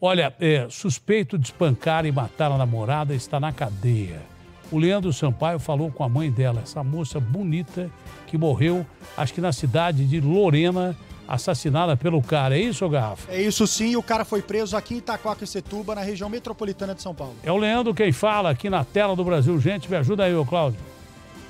Olha, é, suspeito de espancar e matar a namorada está na cadeia. O Leandro Sampaio falou com a mãe dela, essa moça bonita que morreu, acho que na cidade de Lorena, assassinada pelo cara. É isso, Garrafa? É isso sim, e o cara foi preso aqui em Itaquaquecetuba, na região metropolitana de São Paulo. É o Leandro quem fala aqui na tela do Brasil. Gente, me ajuda aí, ô Cláudio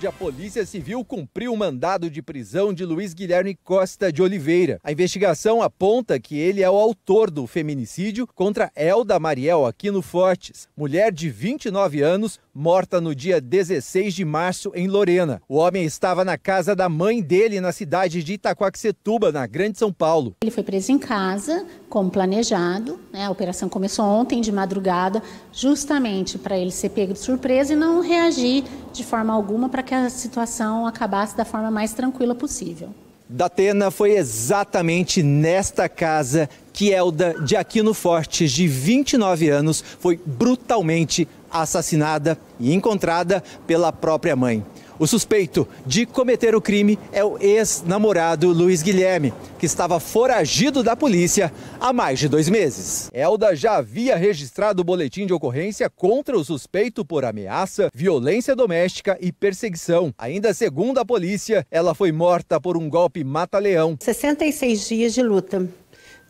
a Polícia Civil cumpriu o mandado de prisão de Luiz Guilherme Costa de Oliveira. A investigação aponta que ele é o autor do feminicídio contra Elda Mariel Aquino Fortes, mulher de 29 anos, morta no dia 16 de março em Lorena. O homem estava na casa da mãe dele na cidade de Itacoaxetuba, na Grande São Paulo. Ele foi preso em casa, como planejado. Né? A operação começou ontem de madrugada, justamente para ele ser pego de surpresa e não reagir de forma alguma para que a situação acabasse da forma mais tranquila possível. Datena foi exatamente nesta casa que Elda de Aquino Fortes, de 29 anos, foi brutalmente assassinada e encontrada pela própria mãe. O suspeito de cometer o crime é o ex-namorado Luiz Guilherme, que estava foragido da polícia há mais de dois meses. Elda já havia registrado o boletim de ocorrência contra o suspeito por ameaça, violência doméstica e perseguição. Ainda segundo a polícia, ela foi morta por um golpe mata-leão. 66 dias de luta.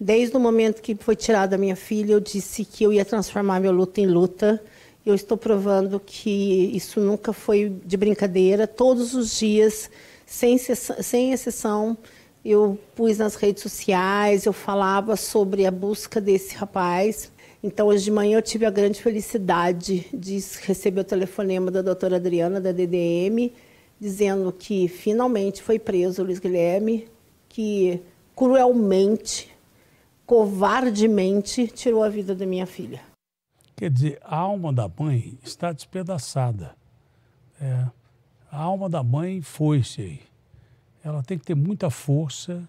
Desde o momento que foi tirada minha filha, eu disse que eu ia transformar meu luto em luta. Eu estou provando que isso nunca foi de brincadeira. Todos os dias, sem, sem exceção, eu pus nas redes sociais, eu falava sobre a busca desse rapaz. Então, hoje de manhã eu tive a grande felicidade de receber o telefonema da doutora Adriana, da DDM, dizendo que finalmente foi preso o Luiz Guilherme, que cruelmente, covardemente tirou a vida da minha filha. Quer dizer, a alma da mãe está despedaçada. É, a alma da mãe foi-se aí. Ela tem que ter muita força,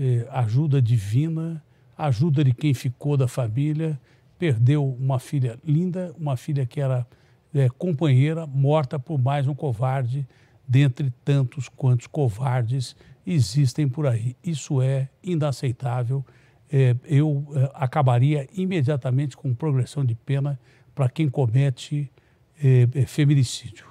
é, ajuda divina, ajuda de quem ficou da família. Perdeu uma filha linda, uma filha que era é, companheira, morta por mais um covarde, dentre tantos quantos covardes existem por aí. Isso é inaceitável. É, eu é, acabaria imediatamente com progressão de pena para quem comete é, feminicídio.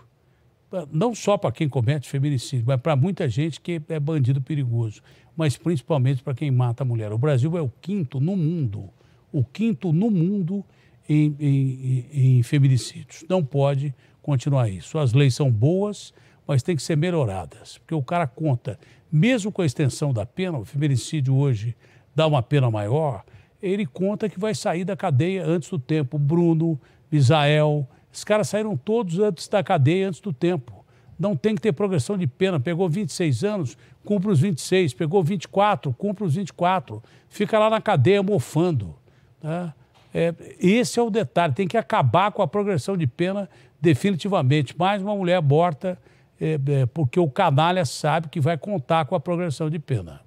Não só para quem comete feminicídio, mas para muita gente que é bandido perigoso, mas principalmente para quem mata a mulher. O Brasil é o quinto no mundo, o quinto no mundo em, em, em feminicídios. Não pode continuar isso. As leis são boas, mas têm que ser melhoradas, porque o cara conta, mesmo com a extensão da pena, o feminicídio hoje dá uma pena maior, ele conta que vai sair da cadeia antes do tempo. Bruno, Misael, esses caras saíram todos antes da cadeia, antes do tempo. Não tem que ter progressão de pena. Pegou 26 anos, cumpre os 26. Pegou 24, cumpre os 24. Fica lá na cadeia mofando. Tá? É, esse é o detalhe. Tem que acabar com a progressão de pena definitivamente. Mais uma mulher morta, é, é, porque o canalha sabe que vai contar com a progressão de pena.